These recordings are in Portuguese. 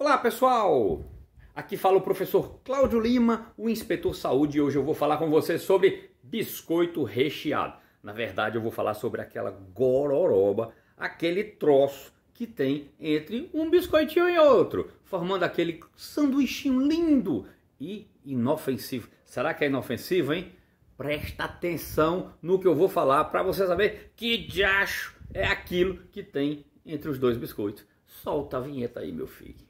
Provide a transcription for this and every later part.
Olá pessoal! Aqui fala o professor Cláudio Lima, o inspetor saúde, e hoje eu vou falar com você sobre biscoito recheado. Na verdade, eu vou falar sobre aquela gororoba, aquele troço que tem entre um biscoitinho e outro, formando aquele sanduichinho lindo e inofensivo. Será que é inofensivo, hein? Presta atenção no que eu vou falar para você saber que diacho é aquilo que tem entre os dois biscoitos. Solta a vinheta aí, meu filho.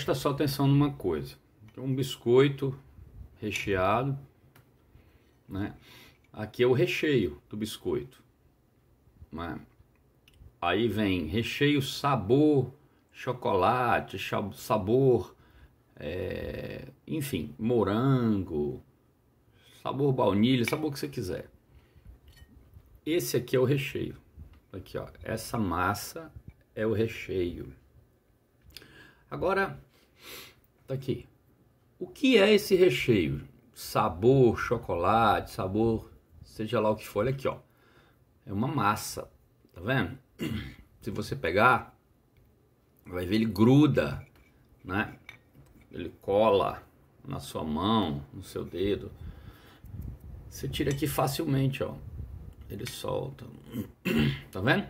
Presta só atenção numa coisa. Então, um biscoito recheado, né? Aqui é o recheio do biscoito, né? Aí vem recheio sabor chocolate, sabor, é, enfim, morango, sabor baunilha, sabor que você quiser. Esse aqui é o recheio. Aqui, ó, essa massa é o recheio. Agora, Tá aqui. O que é esse recheio? Sabor chocolate, sabor seja lá o que for. Olha aqui, ó. É uma massa, tá vendo? Se você pegar, vai ver ele gruda, né? Ele cola na sua mão, no seu dedo. Você tira aqui facilmente, ó. Ele solta. Tá vendo?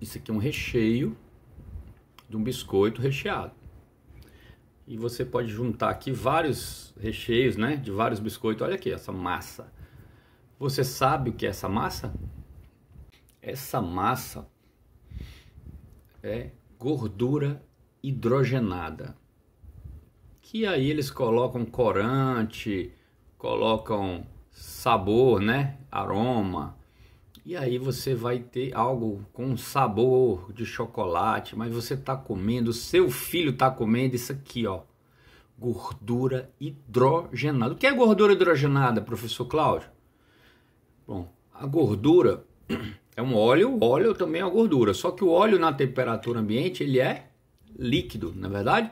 Isso aqui é um recheio de um biscoito recheado. E você pode juntar aqui vários recheios, né, de vários biscoitos. Olha aqui essa massa. Você sabe o que é essa massa? Essa massa é gordura hidrogenada. Que aí eles colocam corante, colocam sabor, né? Aroma, e aí você vai ter algo com sabor de chocolate, mas você está comendo, seu filho está comendo isso aqui, ó. Gordura hidrogenada. O que é gordura hidrogenada, professor Cláudio? Bom, a gordura é um óleo, o óleo também é uma gordura, só que o óleo na temperatura ambiente, ele é líquido, na é verdade?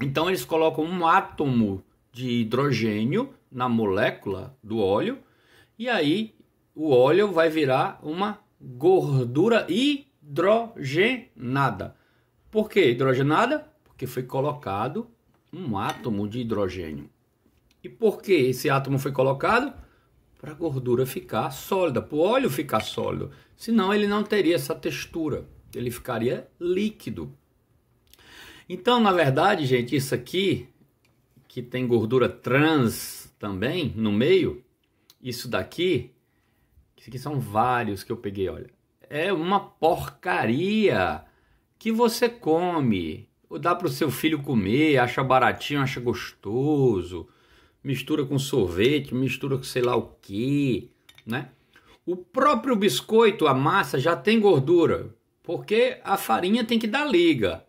Então eles colocam um átomo de hidrogênio na molécula do óleo e aí o óleo vai virar uma gordura hidrogenada. Por que hidrogenada? Porque foi colocado um átomo de hidrogênio. E por que esse átomo foi colocado? Para a gordura ficar sólida, para o óleo ficar sólido. Senão ele não teria essa textura, ele ficaria líquido. Então, na verdade, gente, isso aqui, que tem gordura trans também no meio, isso daqui que são vários que eu peguei, olha. É uma porcaria que você come, ou dá para o seu filho comer, acha baratinho, acha gostoso, mistura com sorvete, mistura com sei lá o que, né? O próprio biscoito, a massa, já tem gordura, porque a farinha tem que dar liga.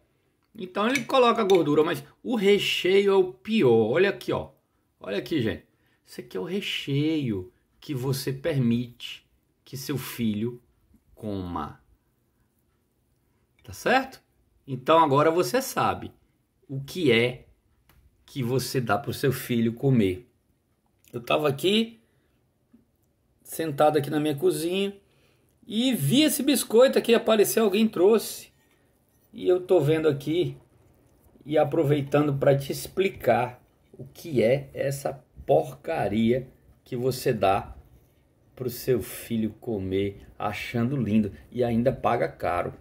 Então ele coloca gordura, mas o recheio é o pior. Olha aqui, ó. Olha aqui, gente. Isso aqui é o recheio que você permite que seu filho coma. Tá certo? Então agora você sabe o que é que você dá para o seu filho comer. Eu estava aqui, sentado aqui na minha cozinha, e vi esse biscoito aqui aparecer, alguém trouxe. E eu estou vendo aqui e aproveitando para te explicar o que é essa porcaria que você dá para o seu filho comer achando lindo e ainda paga caro.